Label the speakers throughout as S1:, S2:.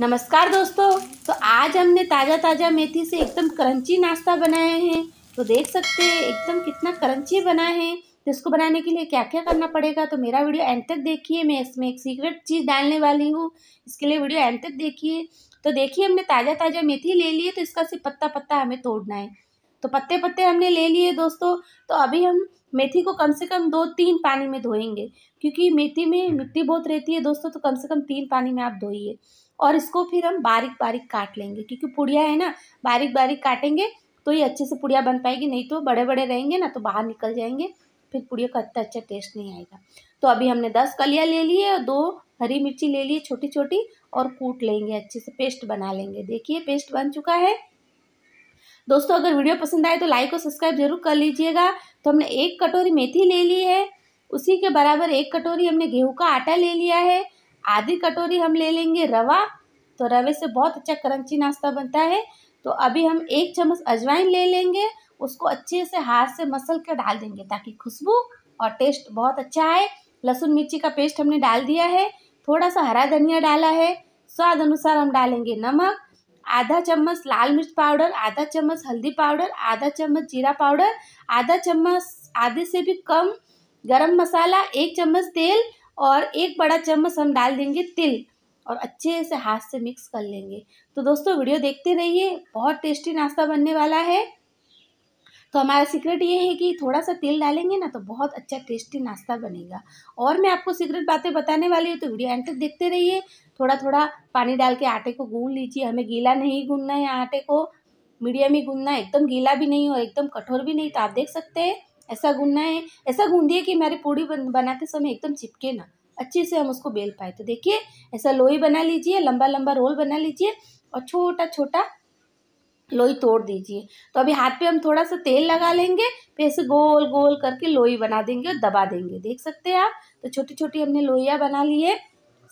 S1: नमस्कार दोस्तों तो आज हमने ताज़ा ताज़ा मेथी से एकदम क्रंची नाश्ता बनाया है तो देख सकते हैं एकदम कितना क्रंची बना है तो इसको बनाने के लिए क्या क्या करना पड़ेगा तो मेरा वीडियो एंड तक देखिए मैं इसमें एक सीक्रेट चीज़ डालने वाली हूँ इसके लिए वीडियो एंड तक देखिए तो देखिए हमने ताज़ा ताज़ा मेथी ले ली है तो इसका सिर्फ पत्ता पत्ता हमें तोड़ना है तो पत्ते पत्ते हमने ले लिए दोस्तों तो अभी हम मेथी को कम से कम दो तीन पानी में धोएंगे क्योंकि मेथी में मिट्टी बहुत रहती है दोस्तों तो कम से कम तीन पानी में आप धोइए और इसको फिर हम बारीक बारीक काट लेंगे क्योंकि पुड़िया है ना बारीक बारीक काटेंगे तो ये अच्छे से पुड़िया बन पाएगी नहीं तो बड़े बड़े रहेंगे ना तो बाहर निकल जाएंगे फिर पुड़िया का इतना अच्छा टेस्ट नहीं आएगा तो अभी हमने दस कलियाँ ले लिए और दो हरी मिर्ची ले लिए छोटी छोटी और कूट लेंगे अच्छे से पेस्ट बना लेंगे देखिए पेस्ट बन चुका है दोस्तों अगर वीडियो पसंद आए तो लाइक और सब्सक्राइब जरूर कर लीजिएगा तो हमने एक कटोरी मेथी ले ली है उसी के बराबर एक कटोरी हमने गेहूं का आटा ले लिया है आधी कटोरी हम ले लेंगे रवा तो रवे से बहुत अच्छा क्रंची नाश्ता बनता है तो अभी हम एक चम्मच अजवाइन ले लेंगे उसको अच्छे से हाथ से मसल कर डाल देंगे ताकि खुशबू और टेस्ट बहुत अच्छा आए लहसुन मिर्ची का पेस्ट हमने डाल दिया है थोड़ा सा हरा धनिया डाला है स्वाद अनुसार हम डालेंगे नमक आधा चम्मच लाल मिर्च पाउडर आधा चम्मच हल्दी पाउडर आधा चम्मच जीरा पाउडर आधा चम्मच आधे से भी कम गरम मसाला एक चम्मच तेल और एक बड़ा चम्मच हम डाल देंगे तिल और अच्छे से हाथ से मिक्स कर लेंगे तो दोस्तों वीडियो देखते रहिए बहुत टेस्टी नाश्ता बनने वाला है तो हमारा सीक्रेट ये है कि थोड़ा सा तेल डालेंगे ना तो बहुत अच्छा टेस्टी नाश्ता बनेगा और मैं आपको सीक्रेट बातें बताने वाली हूँ तो वीडियो एंड तक देखते रहिए थोड़ा थोड़ा पानी डाल के आटे को गून लीजिए हमें गीला नहीं गूनना है आटे को मीडियम ही गूनना एकदम गीला भी नहीं और एकदम कठोर भी नहीं तो आप देख सकते हैं ऐसा गूंदना है ऐसा गूंदिए कि हमारी पूड़ी बन, बनाते समय एकदम चिपके ना अच्छे से हम उसको बेल पाए तो देखिए ऐसा लोई बना लीजिए लंबा लंबा रोल बना लीजिए और छोटा छोटा लोई तोड़ दीजिए तो अभी हाथ पे हम थोड़ा सा तेल लगा लेंगे फिर ऐसे गोल गोल करके लोई बना देंगे और दबा देंगे देख सकते हैं आप तो छोटी छोटी हमने लोहिया बना ली है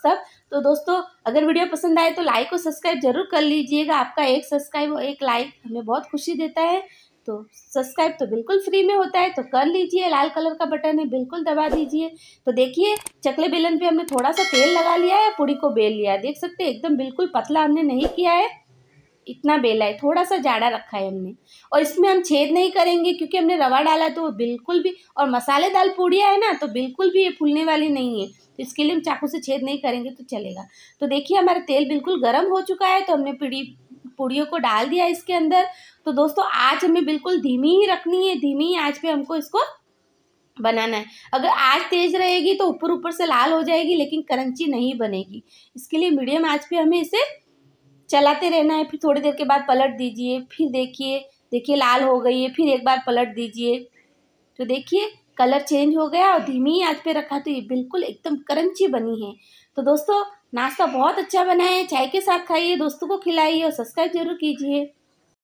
S1: सब तो दोस्तों अगर वीडियो पसंद आए तो लाइक और सब्सक्राइब जरूर कर लीजिएगा आपका एक सब्सक्राइब और एक लाइक हमें बहुत खुशी देता है तो सब्सक्राइब तो बिल्कुल फ्री में होता है तो कर लीजिए लाल कलर का बटन है बिल्कुल दबा दीजिए तो देखिए चकले बेलन पे हमने थोड़ा सा तेल लगा लिया है पूड़ी को बेल लिया है देख सकते हैं एकदम बिल्कुल पतला हमने नहीं किया है इतना बेला है थोड़ा सा जाड़ा रखा है हमने और इसमें हम छेद नहीं करेंगे क्योंकि हमने रवा डाला तो वो बिल्कुल भी और मसालेदार पूड़िया है ना तो बिल्कुल भी ये फूलने वाली नहीं है तो इसके लिए हम चाकू से छेद नहीं करेंगे तो चलेगा तो देखिए हमारा तेल बिल्कुल गर्म हो चुका है तो हमने पीड़ी पूड़ियों को डाल दिया इसके अंदर तो दोस्तों आँच हमें बिल्कुल धीमी ही रखनी है धीमी ही आँच पे हमको इसको बनाना है अगर आज तेज़ रहेगी तो ऊपर ऊपर से लाल हो जाएगी लेकिन करंची नहीं बनेगी इसके लिए मीडियम आँच पे हमें इसे चलाते रहना है फिर थोड़ी देर के बाद पलट दीजिए फिर देखिए देखिए लाल हो गई है फिर एक बार पलट दीजिए तो देखिए कलर चेंज हो गया और धीमी आंच पे रखा तो ये बिल्कुल एकदम करंची बनी है तो दोस्तों नाश्ता बहुत अच्छा बना है चाय के साथ खाइए दोस्तों को खिलाइए और सब्सक्राइब जरूर कीजिए